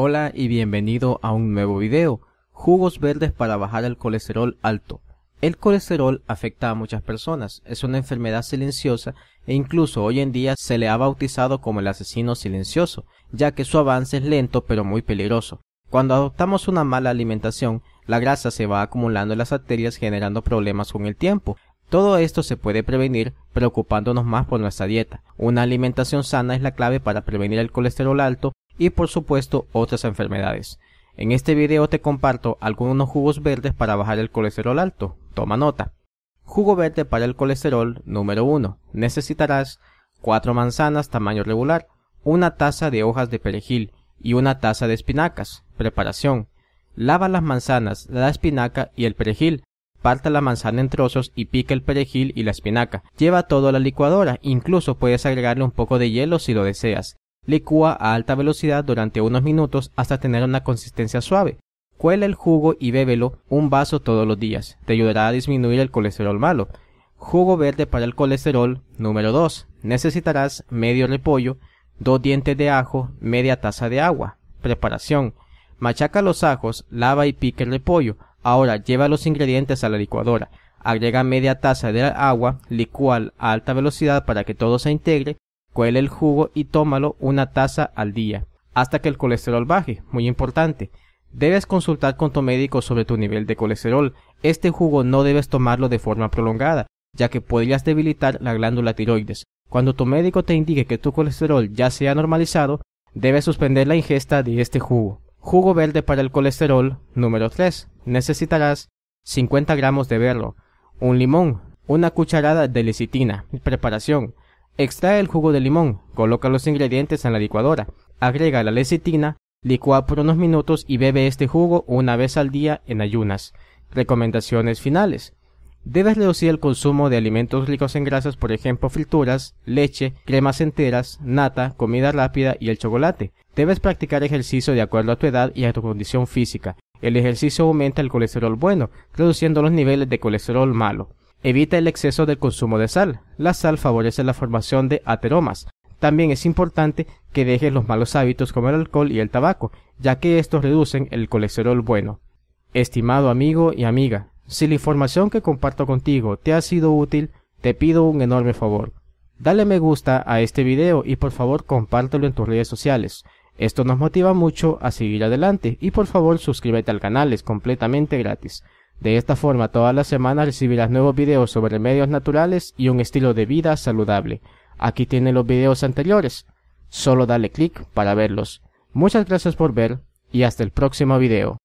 Hola y bienvenido a un nuevo video, jugos verdes para bajar el colesterol alto. El colesterol afecta a muchas personas, es una enfermedad silenciosa e incluso hoy en día se le ha bautizado como el asesino silencioso, ya que su avance es lento pero muy peligroso. Cuando adoptamos una mala alimentación, la grasa se va acumulando en las arterias generando problemas con el tiempo, todo esto se puede prevenir preocupándonos más por nuestra dieta. Una alimentación sana es la clave para prevenir el colesterol alto y por supuesto otras enfermedades. En este video te comparto algunos jugos verdes para bajar el colesterol alto, toma nota. Jugo verde para el colesterol número 1. Necesitarás 4 manzanas tamaño regular, una taza de hojas de perejil y una taza de espinacas. Preparación. Lava las manzanas, la espinaca y el perejil. Parta la manzana en trozos y pica el perejil y la espinaca. Lleva todo a la licuadora, incluso puedes agregarle un poco de hielo si lo deseas. Licúa a alta velocidad durante unos minutos hasta tener una consistencia suave. Cuela el jugo y bébelo un vaso todos los días. Te ayudará a disminuir el colesterol malo. Jugo verde para el colesterol número 2. Necesitarás medio repollo, dos dientes de ajo, media taza de agua. Preparación. Machaca los ajos, lava y pique el repollo. Ahora lleva los ingredientes a la licuadora. Agrega media taza de agua, licúa a alta velocidad para que todo se integre cuele el jugo y tómalo una taza al día, hasta que el colesterol baje, muy importante. Debes consultar con tu médico sobre tu nivel de colesterol. Este jugo no debes tomarlo de forma prolongada, ya que podrías debilitar la glándula tiroides. Cuando tu médico te indique que tu colesterol ya se ha normalizado, debes suspender la ingesta de este jugo. Jugo verde para el colesterol número 3. Necesitarás 50 gramos de berro, un limón, una cucharada de lecitina. Preparación. Extrae el jugo de limón, coloca los ingredientes en la licuadora, agrega la lecitina, licúa por unos minutos y bebe este jugo una vez al día en ayunas. Recomendaciones finales. Debes reducir el consumo de alimentos ricos en grasas, por ejemplo frituras, leche, cremas enteras, nata, comida rápida y el chocolate. Debes practicar ejercicio de acuerdo a tu edad y a tu condición física. El ejercicio aumenta el colesterol bueno, reduciendo los niveles de colesterol malo. Evita el exceso del consumo de sal. La sal favorece la formación de ateromas. También es importante que dejes los malos hábitos como el alcohol y el tabaco, ya que estos reducen el colesterol bueno. Estimado amigo y amiga, si la información que comparto contigo te ha sido útil, te pido un enorme favor. Dale me gusta a este video y por favor compártelo en tus redes sociales. Esto nos motiva mucho a seguir adelante y por favor suscríbete al canal, es completamente gratis. De esta forma, todas las semanas recibirás nuevos videos sobre remedios naturales y un estilo de vida saludable. Aquí tienen los videos anteriores. Solo dale clic para verlos. Muchas gracias por ver y hasta el próximo video.